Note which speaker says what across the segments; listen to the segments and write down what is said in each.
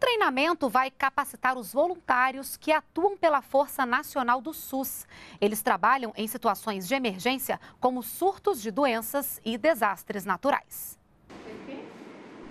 Speaker 1: treinamento vai capacitar os voluntários que atuam pela Força Nacional do SUS. Eles trabalham em situações de emergência, como surtos de doenças e desastres naturais.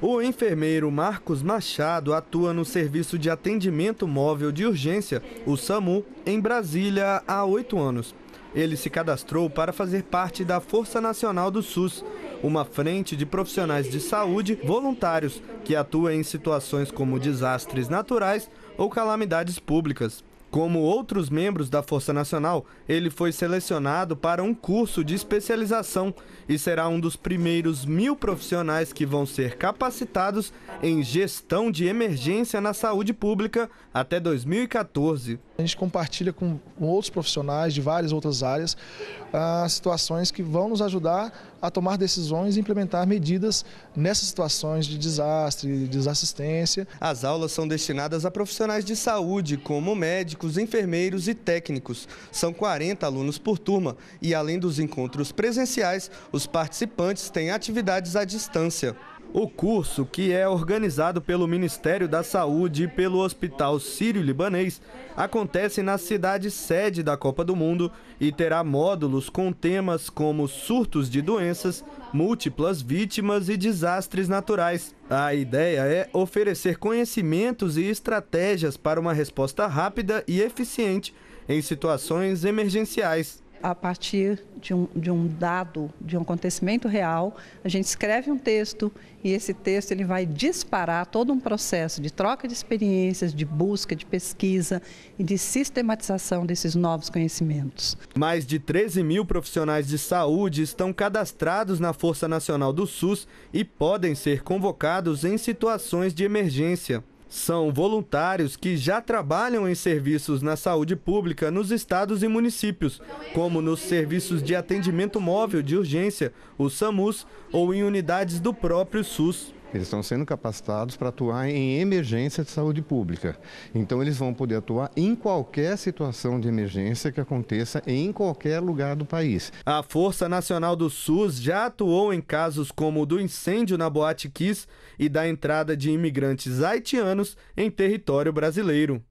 Speaker 1: O enfermeiro Marcos Machado atua no Serviço de Atendimento Móvel de Urgência, o SAMU, em Brasília há oito anos. Ele se cadastrou para fazer parte da Força Nacional do SUS uma frente de profissionais de saúde voluntários que atua em situações como desastres naturais ou calamidades públicas. Como outros membros da Força Nacional, ele foi selecionado para um curso de especialização e será um dos primeiros mil profissionais que vão ser capacitados em gestão de emergência na saúde pública até 2014. A gente compartilha com outros profissionais de várias outras áreas ah, situações que vão nos ajudar a tomar decisões e implementar medidas nessas situações de desastre, desassistência. As aulas são destinadas a profissionais de saúde, como médicos, enfermeiros e técnicos. São 40 alunos por turma e, além dos encontros presenciais, os participantes têm atividades à distância. O curso, que é organizado pelo Ministério da Saúde e pelo Hospital Sírio-Libanês, acontece na cidade sede da Copa do Mundo e terá módulos com temas como surtos de doenças, múltiplas vítimas e desastres naturais. A ideia é oferecer conhecimentos e estratégias para uma resposta rápida e eficiente em situações
Speaker 2: emergenciais a partir de um, de um dado, de um acontecimento real, a gente escreve um texto e esse texto ele vai disparar todo um processo de troca de experiências, de busca, de pesquisa e de sistematização desses novos conhecimentos.
Speaker 1: Mais de 13 mil profissionais de saúde estão cadastrados na Força Nacional do SUS e podem ser convocados em situações de emergência. São voluntários que já trabalham em serviços na saúde pública nos estados e municípios, como nos serviços de atendimento móvel de urgência, o SAMUS, ou em unidades do próprio SUS. Eles estão sendo capacitados para atuar em emergência de saúde pública. Então, eles vão poder atuar em qualquer situação de emergência que aconteça em qualquer lugar do país. A Força Nacional do SUS já atuou em casos como o do incêndio na Boate Kiss e da entrada de imigrantes haitianos em território brasileiro.